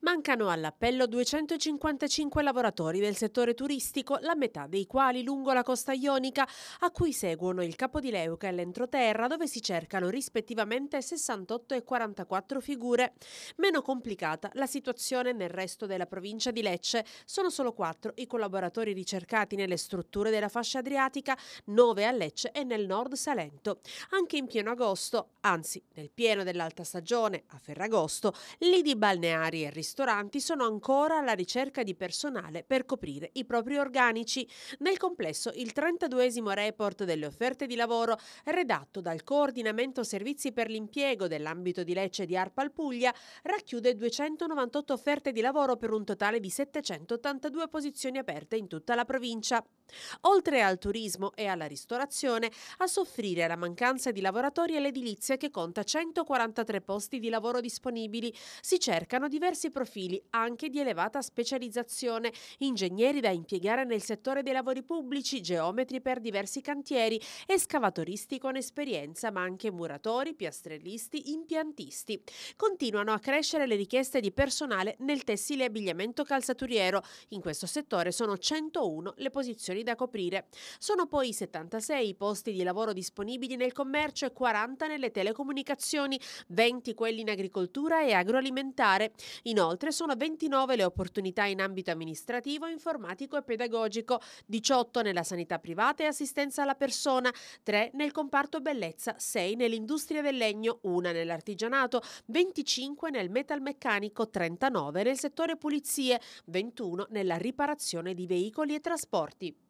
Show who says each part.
Speaker 1: Mancano all'appello 255 lavoratori del settore turistico, la metà dei quali lungo la costa ionica, a cui seguono il capo di Leuca e l'entroterra, dove si cercano rispettivamente 68 e 44 figure. Meno complicata la situazione nel resto della provincia di Lecce. Sono solo quattro i collaboratori ricercati nelle strutture della fascia adriatica, nove a Lecce e nel nord Salento. Anche in pieno agosto, anzi nel pieno dell'alta stagione, a Ferragosto, lì di balneari e ristoranti ristoranti sono ancora alla ricerca di personale per coprire i propri organici. Nel complesso, il 32 report delle offerte di lavoro, redatto dal Coordinamento Servizi per l'Impiego dell'ambito di Lecce di Arpal Puglia, racchiude 298 offerte di lavoro per un totale di 782 posizioni aperte in tutta la provincia oltre al turismo e alla ristorazione, a soffrire la mancanza di lavoratori è l'edilizia che conta 143 posti di lavoro disponibili. Si cercano diversi profili, anche di elevata specializzazione, ingegneri da impiegare nel settore dei lavori pubblici, geometri per diversi cantieri, escavatoristi con esperienza, ma anche muratori, piastrellisti, impiantisti. Continuano a crescere le richieste di personale nel tessile e abbigliamento calzaturiero. In questo settore sono 101 le posizioni posizioni da coprire. Sono poi 76 i posti di lavoro disponibili nel commercio e 40 nelle telecomunicazioni, 20 quelli in agricoltura e agroalimentare. Inoltre sono 29 le opportunità in ambito amministrativo, informatico e pedagogico, 18 nella sanità privata e assistenza alla persona, 3 nel comparto bellezza, 6 nell'industria del legno, 1 nell'artigianato, 25 nel metalmeccanico, 39 nel settore pulizie, 21 nella riparazione di veicoli e trasporti.